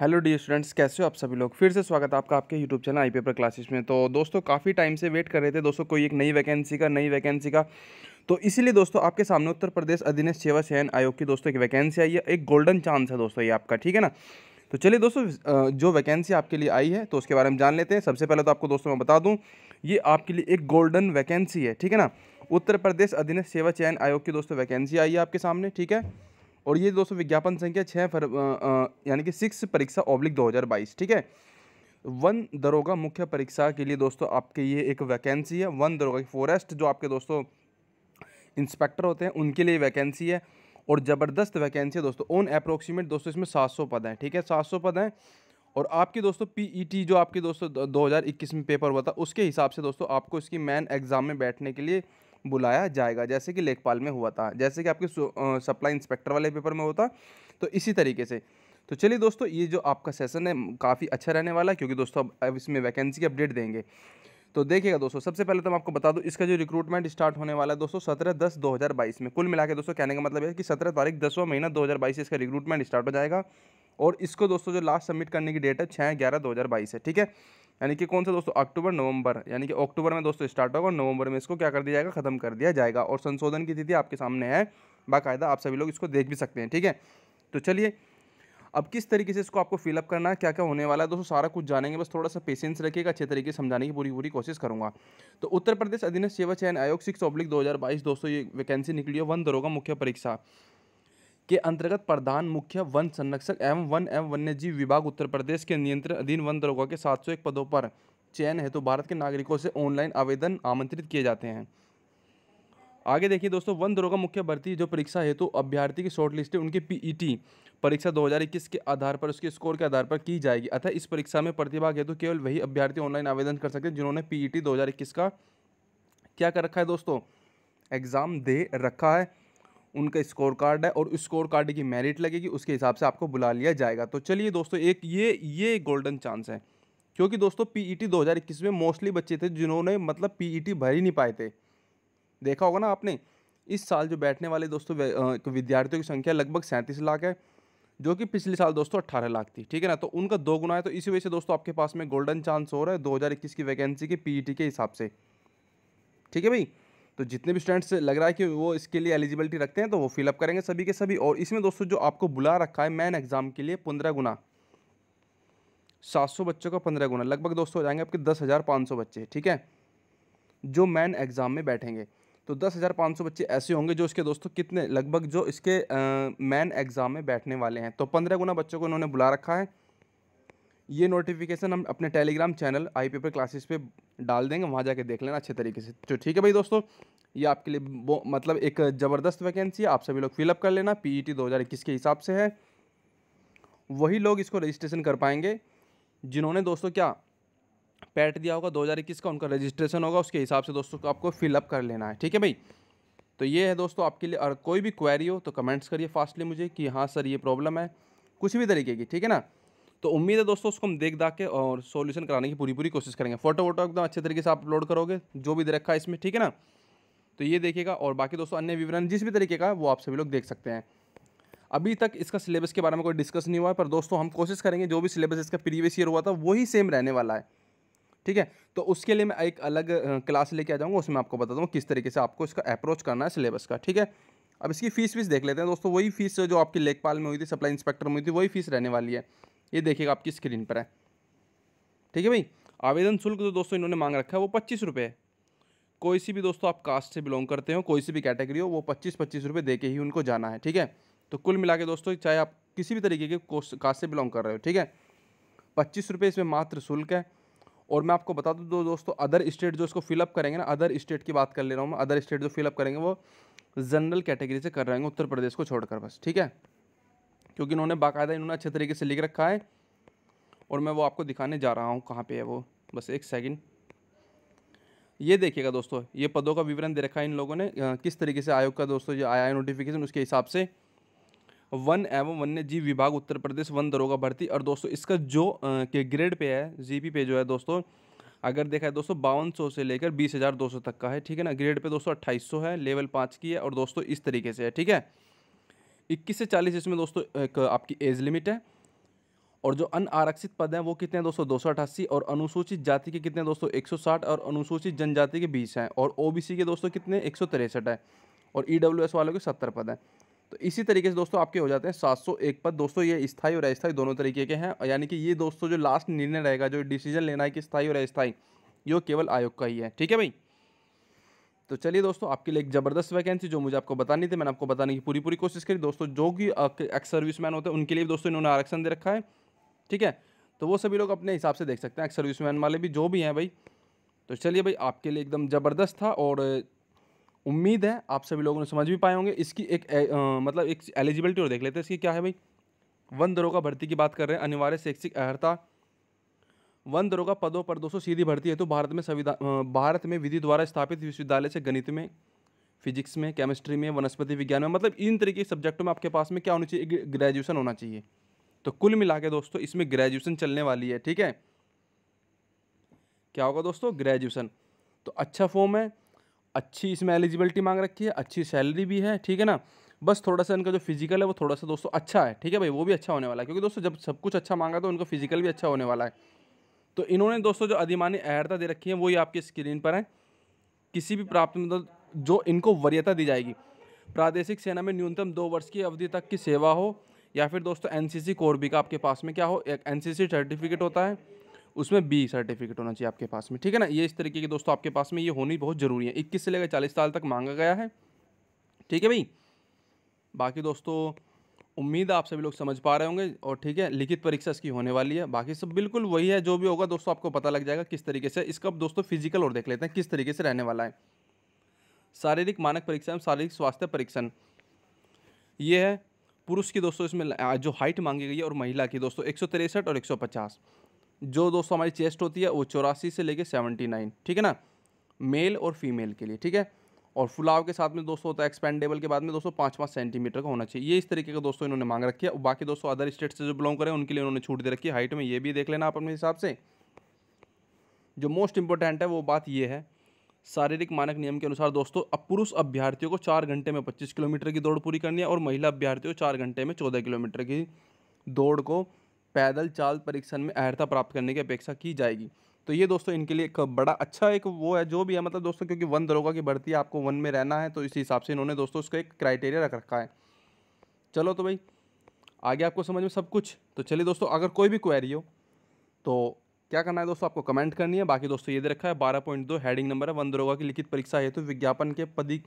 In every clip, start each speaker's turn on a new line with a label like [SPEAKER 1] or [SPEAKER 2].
[SPEAKER 1] hello D students कैसे हो आप सभी लोग फिर से स्वागत है आपका आपके YouTube channel I paper classes में तो दोस्तों काफ़ी टाइम से वेट कर रहे थे दोस्तों कोई एक नई वैकेंसी का नई वैकेंसी का तो इसीलिए दोस्तों आपके सामने उत्तर प्रदेश अधीनस्थ सेवा चयन आयोग की दोस्तों एक वैकेंसी आई है एक गोल्डन चांस है दोस्तों ये आपका ठीक है ना तो चलिए दोस्तों जो वैकेंसी आपके लिए आई है तो उसके बारे में जान लेते हैं सबसे पहले तो आपको दोस्तों मैं बता दूँ ये आपके लिए एक गोल्डन वैकेंसी है ठीक है ना उत्तर प्रदेश अधीनस्थ सेवा चयन आयोग की दोस्तों वैकेंसी आई है आपके सामने ठीक है और ये दोस्तों विज्ञापन संख्या छः फर यानी कि सिक्स परीक्षा ओब्लिक दो हज़ार बाईस ठीक है वन दरोगा मुख्य परीक्षा के लिए दोस्तों आपके ये एक वैकेंसी है वन दरोगा की फॉरेस्ट जो आपके दोस्तों इंस्पेक्टर होते हैं उनके लिए वैकेंसी है और ज़बरदस्त वैकेंसी है दोस्तों ओन अप्रोक्सीमेट दोस्तों इसमें सात सौ पद हैं ठीक है सात सौ पद हैं और आपकी दोस्तों पीईटी e जो आपके दोस्तों 2021 में पेपर हुआ था उसके हिसाब से दोस्तों आपको इसकी मैन एग्ज़ाम में बैठने के लिए बुलाया जाएगा जैसे कि लेखपाल में हुआ था जैसे कि आपके सप्लाई इंस्पेक्टर वाले पेपर में होता तो इसी तरीके से तो चलिए दोस्तों ये जो आपका सेशन है काफ़ी अच्छा रहने वाला है क्योंकि दोस्तों अब इसमें वैकेंसी की अपडेट देंगे तो देखिएगा दोस्तों सबसे पहले तो मैं आपको बता दूं इसका जो रिक्रूटमेंट स्टार्ट होने वाला है दोस्तों सत्रह दस दो हज़ार बाईस में कुल मिला के दोस्तों कहने का मतलब है कि सत्रह तारीख दसवां महीना दो हज़ार बाईस इसका रिक्रूटमेंट स्टार्ट हो जाएगा और इसको दोस्तों जो लास्ट सबमिट करने की डेट है छः ग्यारह दो हज़ार बाईस है ठीक है यानी कि कौन सा दोस्तों अक्टूबर नवंबर यानी कि अक्टूबर में दोस्तों स्टार्ट होगा और नवंबर में इसको क्या कर दिया जाएगा खत्म कर दिया जाएगा और संशोधन की तिथि आपके सामने है बाकायदा आप सभी लोग इसको देख भी सकते हैं ठीक है तो चलिए अब किस तरीके से इसको आपको फिलअप करना है क्या क्या होने वाला है दोस्तों सारा कुछ जानेंगे बस थोड़ा सा पेशेंस रखिएगा अच्छे तरीके से समझाने की पूरी पूरी कोशिश करूंगा तो उत्तर प्रदेश अधीन सेवा चयन आयोग सिक्स ऑब्लिक दो दोस्तों ये वैकेंसी निकली है वन दरोगा मुख्य परीक्षा के अंतर्गत प्रधान मुख्य वन संरक्षक एवं वन एवं वन्यजीव विभाग उत्तर प्रदेश के नियंत्रण अधीन वन दरोगा के सात सौ एक पदों पर चयन हेतु तो भारत के नागरिकों से ऑनलाइन आवेदन आमंत्रित किए जाते हैं आगे देखिए दोस्तों वन दरोगा मुख्य भर्ती जो परीक्षा हेतु तो अभ्यर्थी की शॉर्ट लिस्ट है उनकी पीईटी परीक्षा 2021 के आधार पर उसके स्कोर के आधार पर की जाएगी अतः इस परीक्षा में प्रतिभाग हेतु तो केवल वही अभ्यर्थी ऑनलाइन आवेदन कर सकते हैं जिन्होंने पीईटी 2021 का क्या कर रखा है दोस्तों एग्ज़ाम दे रखा है उनका स्कोर कार्ड है और स्कोर कार्ड की मेरिट लगेगी उसके हिसाब से आपको बुला लिया जाएगा तो चलिए दोस्तों एक ये ये गोल्डन चांस है क्योंकि दोस्तों पीईटी e 2021 में मोस्टली बच्चे थे जिन्होंने मतलब पीईटी e भर ही नहीं पाए थे देखा होगा ना आपने इस साल जो बैठने वाले दोस्तों विद्यार्थियों की संख्या लगभग सैंतीस लाख है जो कि पिछले साल दोस्तों अट्ठारह लाख थी ठीक है ना तो उनका दो गुना है तो इसी वजह से दोस्तों आपके पास में गोल्डन चांस हो रहा है 2021 की वैकेंसी के पीईटी e के हिसाब से ठीक है भाई तो जितने भी स्टूडेंट्स लग रहा है कि वो इसके लिए एलिजिबिलिटी रखते हैं तो वो फिलअप करेंगे सभी के सभी और इसमें दोस्तों जो आपको बुला रखा है मैन एग्ज़ाम के लिए पंद्रह गुना सात सौ बच्चों का पंद्रह गुना लगभग दोस्तों हो जाएंगे आपके दस हज़ार पाँच सौ बच्चे ठीक है जो मैन एग्ज़ाम में बैठेंगे तो दस हज़ार पाँच सौ बच्चे ऐसे होंगे जो इसके दोस्तों कितने लगभग जो इसके मैन एग्ज़ाम में बैठने वाले हैं तो पंद्रह गुना बच्चों को इन्होंने बुला रखा है ये नोटिफिकेशन हम अपने Telegram channel I paper classes पे डाल देंगे वहाँ जाके देख लेना अच्छे तरीके से तो ठीक है भाई दोस्तों ये आपके लिए मतलब एक ज़बरदस्त वैकेंसी है आप सभी लोग फिलअप कर लेना पी ई टी के हिसाब से है वही लोग इसको रजिस्ट्रेशन कर पाएंगे जिन्होंने दोस्तों क्या पैट दिया होगा इक्कीस का उनका रजिस्ट्रेशन होगा उसके हिसाब से दोस्तों को आपको फिलअप कर लेना है ठीक है भाई तो ये है दोस्तों आपके लिए और कोई भी क्वेरी हो तो कमेंट्स करिए फास्टली मुझे कि हाँ सर ये प्रॉब्लम है कुछ भी तरीके की ठीक है ना तो उम्मीद है दोस्तों उसको हम देख दाख के और सोल्यूशन कराने की पूरी पूरी कोशिश करेंगे फोटो वोटो एकदम अच्छे तरीके से आप अपलोड करोगे जो भी दे रखा है इसमें ठीक है ना तो ये देखिएगा और बाकी दोस्तों अन्य विवरण जिस भी तरीके का वो आप सभी लोग देख सकते हैं अभी तक इसका सिलेबस के बारे में कोई डिस्कस नहीं हुआ है पर दोस्तों हम कोशिश करेंगे जो भी सिलेबस इसका प्रीवियस ईयर हुआ था वही सेम रहने वाला है ठीक है तो उसके लिए मैं एक अलग क्लास लेके आ जाऊँगा उसमें आपको बता दूँ किस तरीके से आपको इसका अप्रोच करना है सिलेबस का ठीक है अब इसकी फ़ीस वीस देख लेते हैं दोस्तों वही फीस जो आपकी लेखपाल में हुई थी सप्लाई इंस्पेक्टर में हुई थी वही फीस रहने वाली है ये देखिएगा आपकी स्क्रीन पर है ठीक है भाई आवेदन शुल्क जो तो दोस्तों इन्होंने मांग रखा है वो पच्चीस रुपये है कोई सी भी दोस्तों आप कास्ट से बिलोंग करते हो कोई सी भी कैटेगरी हो वो पच्चीस पच्चीस रुपये दे के ही उनको जाना है ठीक है तो कुल मिला के दोस्तों चाहे आप किसी भी तरीके के कास्ट से बिलोंग कर रहे हो ठीक है पच्चीस रुपये इसमें मात्र शुल्क है और मैं आपको बता दूँ दो दोस्तों अदर स्टेट जो इसको फिलअप करेंगे ना अदर स्टेट की बात कर ले रहा हूँ मैं अदर स्टेट जो फिलअप करेंगे वो जनरल कैटेगरी से कर रहे हैं उत्तर प्रदेश को छोड़कर बस ठीक है क्योंकि इन्होंने बाकायदा इन्होंने अच्छे तरीके से लिख रखा है और मैं वो आपको दिखाने जा रहा हूँ कहाँ पे है वो बस एक सेकंड ये देखिएगा दोस्तों ये पदों का विवरण दे रखा है इन लोगों ने किस तरीके से आयोग का दोस्तों ये आया है नोटिफिकेशन उसके हिसाब से वन एवं वन्य जीव विभाग उत्तर प्रदेश वन दरोगा भर्ती और दोस्तों इसका जो के ग्रेड पे है जी पे जो है दोस्तों अगर देखा है दोस्तों बावन सौ से लेकर बीस हज़ार दो सौ तक का है ठीक है ना ग्रेड पे दोस्तों अट्ठाईस सौ है लेवल पाँच की है और दोस्तों इस तरीके से है ठीक है इक्कीस से चालीस इसमें दोस्तों एक आपकी एज लिमिट है और जो अन आरक्षित पद हैं वो कितने हैं दोस्तों दो और अनुसूचित जाति के कितने दोस्तों साठ और अनुसूचित जनजाति के बीस हैं और ओबीसी के दोस्तों कितने एक है और ई e वालों के सत्तर पद हैं तो इसी तरीके से दोस्तों आपके हो जाते हैं 701 पद दोस्तों ये स्थायी और अस्थायी दोनों तरीके के हैं यानी कि ये दोस्तों जो लास्ट निर्णय रहेगा जो डिसीजन लेना है कि स्थायी और अस्थायी ये केवल आयोग का ही है ठीक है भाई तो चलिए दोस्तों आपके लिए एक ज़बरदस्त वैकेंसी जो मुझे आपको बतानी थी मैंने आपको बताने की पूरी पूरी कोशिश करी दोस्तों जो भी एक्स सर्विस मैन होते हैं उनके लिए भी दोस्तों इन्होंने आरक्षण दे रखा है ठीक है तो वो सभी लोग अपने हिसाब से देख सकते हैं एक्स सर्विस मैन वाले भी जो भी हैं भाई तो चलिए भाई आपके लिए एकदम ज़बरदस्त था और उम्मीद है आप सभी लोगों ने समझ भी पाए होंगे इसकी एक ए, आ, मतलब एक एलिजिबिलिटी और देख लेते हैं इसकी क्या है भाई वन दरों का भर्ती की बात कर रहे हैं अनिवार्य शैक्षिक अहर्ता वन दरोगा पदों पर दोस्तों सीधी भर्ती है तो भारत में संविधान भारत में विधि द्वारा स्थापित विश्वविद्यालय से गणित में फिजिक्स में केमिस्ट्री में वनस्पति विज्ञान में मतलब इन तरीके के सब्जेक्टों में आपके पास में क्या होनी चाहिए ग्रेजुएशन होना चाहिए तो कुल मिला के दोस्तों इसमें ग्रेजुएशन चलने वाली है ठीक है क्या होगा दोस्तों ग्रेजुएशन तो अच्छा फॉर्म है अच्छी इसमें एलिजिबिलिटी मांग रखी है अच्छी सैलरी भी है ठीक है ना बस थोड़ा सा इनका जो फिजिकल है वो थोड़ा सा दोस्तों अच्छा है ठीक है भाई वो भी अच्छा होने वाला है क्योंकि दोस्तों जब सब कुछ अच्छा मांगा तो उनका फिजिकल भी अच्छा होने वाला है तो इन्होंने दोस्तों जो अधिमानी अहर्ता दे रखी है वही आपकी स्क्रीन पर है किसी भी प्राप्त मतलब जो इनको वरीयता दी जाएगी प्रादेशिक सेना में न्यूनतम दो वर्ष की अवधि तक की सेवा हो या फिर दोस्तों एनसीसी कोर भी का आपके पास में क्या हो एक एनसीसी सर्टिफिकेट होता है उसमें बी सर्टिफिकेट होना चाहिए आपके पास में ठीक है ना ये इस तरीके की दोस्तों आपके पास में ये होनी बहुत ज़रूरी है इक्कीस से लेकर चालीस साल तक मांगा गया है ठीक है भाई बाकी दोस्तों उम्मीद आप सभी लोग समझ पा रहे होंगे और ठीक है लिखित परीक्षा इसकी होने वाली है बाकी सब बिल्कुल वही है जो भी होगा दोस्तों आपको पता लग जाएगा किस तरीके से इसका अब दोस्तों फिजिकल और देख लेते हैं किस तरीके से रहने वाला है शारीरिक मानक परीक्षा एवं शारीरिक स्वास्थ्य परीक्षण ये है पुरुष की दोस्तों इसमें जो हाइट मांगी गई है और महिला की दोस्तों एक और एक जो दोस्तों हमारी चेस्ट होती है वो चौरासी से लेकर सेवेंटी ठीक है ना मेल और फीमेल के लिए ठीक है और फुलाव के साथ में दोस्तों होता है एक्सपेंडेबल के बाद में दोस्तों पाँच पाँच सेंटीमीटर का होना चाहिए ये इस तरीके का दोस्तों इन्होंने मांग रखी है बाकी दोस्तों अदर स्टेट से जो बिलोंग करें उनके लिए उन्होंने छूट दे रखी है हाइट में ये भी देख लेना आप अपने हिसाब से जो मोस्ट इंपॉर्टेंट है वो बात ये है शारीरिक मानक नियम के अनुसार दोस्तों अब पुरुष अभ्यर्थियों को चार घंटे में पच्चीस किलोमीटर की दौड़ पूरी करनी है और महिला अभ्यर्थियों को चार घंटे में चौदह किलोमीटर की दौड़ को पैदल चाल परीक्षण में अहर्ता प्राप्त करने की अपेक्षा की जाएगी तो ये दोस्तों इनके लिए एक बड़ा अच्छा एक वो है जो भी है मतलब दोस्तों क्योंकि वन दरोगा की भर्ती है आपको वन में रहना है तो इसी हिसाब से इन्होंने दोस्तों उसका एक क्राइटेरिया रख रखा है चलो तो भाई आगे आपको समझ में सब कुछ तो चलिए दोस्तों अगर कोई भी क्वेरी हो तो क्या करना है दोस्तों आपको कमेंट करनी है बाकी दोस्तों ये दे रखा है बारह पॉइंट दो हेडिंग नंबर है वन दरोगा की लिखित परीक्षा हेतु तो विज्ञापन के पदी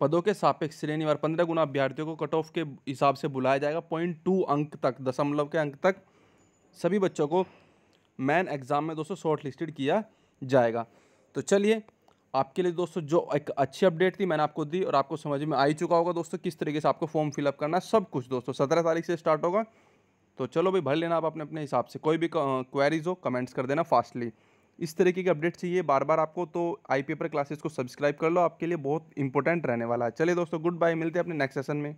[SPEAKER 1] पदों के सापेक्ष श्रेणी और पंद्रह गुना अभ्यर्थियों को कट ऑफ के हिसाब से बुलाया जाएगा पॉइंट टू अंक तक दशमलव के अंक तक सभी बच्चों को मैन एग्ज़ाम में दोस्तों शॉर्ट लिस्टेड किया जाएगा तो चलिए आपके लिए दोस्तों जो एक अच्छी अपडेट थी मैंने आपको दी और आपको समझ में आ ही चुका होगा दोस्तों किस तरीके से आपको फॉर्म फिलअप करना सब कुछ दोस्तों सत्रह तारीख से स्टार्ट होगा तो चलो भाई भर लेना आप अपने अपने हिसाब से कोई भी क्वेरीज हो कमेंट्स कर देना फास्टली इस तरीके की अपडेट चाहिए बार बार आपको तो आई पेपर क्लासेस को सब्सक्राइब कर लो आपके लिए बहुत इंपॉर्टेंट रहने वाला है चलिए दोस्तों गुड बाय मिलते हैं अपने नेक्स्ट सेशन में